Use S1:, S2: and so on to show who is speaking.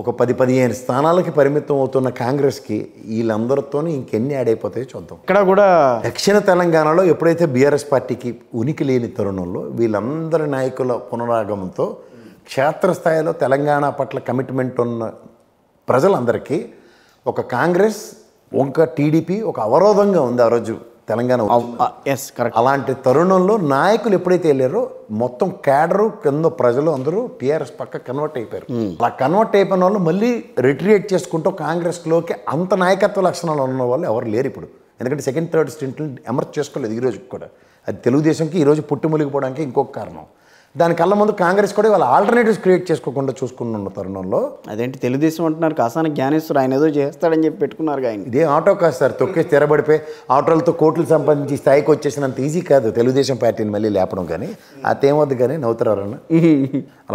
S1: ఒక పది పదిహేను స్థానాలకి పరిమితం అవుతున్న కాంగ్రెస్కి వీళ్ళందరితో ఇంకెన్ని యాడ్ అయిపోతాయో చూద్దాం ఇక్కడ కూడా దక్షిణ తెలంగాణలో ఎప్పుడైతే బీఆర్ఎస్ పార్టీకి ఉనికి లేని తరుణంలో వీళ్ళందరి నాయకుల పునరాగమంతో క్షేత్రస్థాయిలో తెలంగాణ పట్ల కమిట్మెంట్ ఉన్న ప్రజలందరికీ ఒక కాంగ్రెస్ ఒక టీడీపీ ఒక అవరోధంగా ఉంది ఆ రోజు తెలంగాణ ఎస్ కరెక్ట్ అలాంటి తరుణంలో నాయకులు ఎప్పుడైతే వెళ్ళారో మొత్తం క్యాడరు కింద ప్రజలు అందరూ టీఆర్ఎస్ పక్క కన్వర్ట్ అయిపోయారు hmm. అలా కన్వర్ట్ అయిపోయిన వాళ్ళు మళ్ళీ రిట్రియేట్ చేసుకుంటూ కాంగ్రెస్లోకి అంత నాయకత్వ లక్షణాలు ఉన్న వాళ్ళు ఎవరు లేరు ఇప్పుడు ఎందుకంటే సెకండ్ థర్డ్ స్టింట్లు ఎమర్జ్ చేసుకోలేదు రోజు కూడా అది తెలుగుదేశంకి ఈరోజు పుట్టుమొలిగిపోవడానికి ఇంకొక కారణం దాని కళ్ళ ముందు కాంగ్రెస్ కూడా వాళ్ళ ఆల్టర్నేటివ్స్ క్రియేట్ చేసుకోకుండా ఉన్న తరుణంలో అదేంటి తెలుగుదేశం అంటున్నారు కాసాన జ్ఞానేశ్వరు ఆయన ఏదో చేస్తాడని చెప్పి పెట్టుకున్నారు ఆయన ఇదే ఆటో కాదు సార్ తొక్కే స్థిరపడిపోయి ఆటోలతో కోట్లు సంపాదించి స్థాయికి వచ్చేసినంత ఈజీ కాదు తెలుగుదేశం పార్టీని మళ్ళీ లేపడం కానీ ఆ వద్దు కానీ నవ్వుతారన్న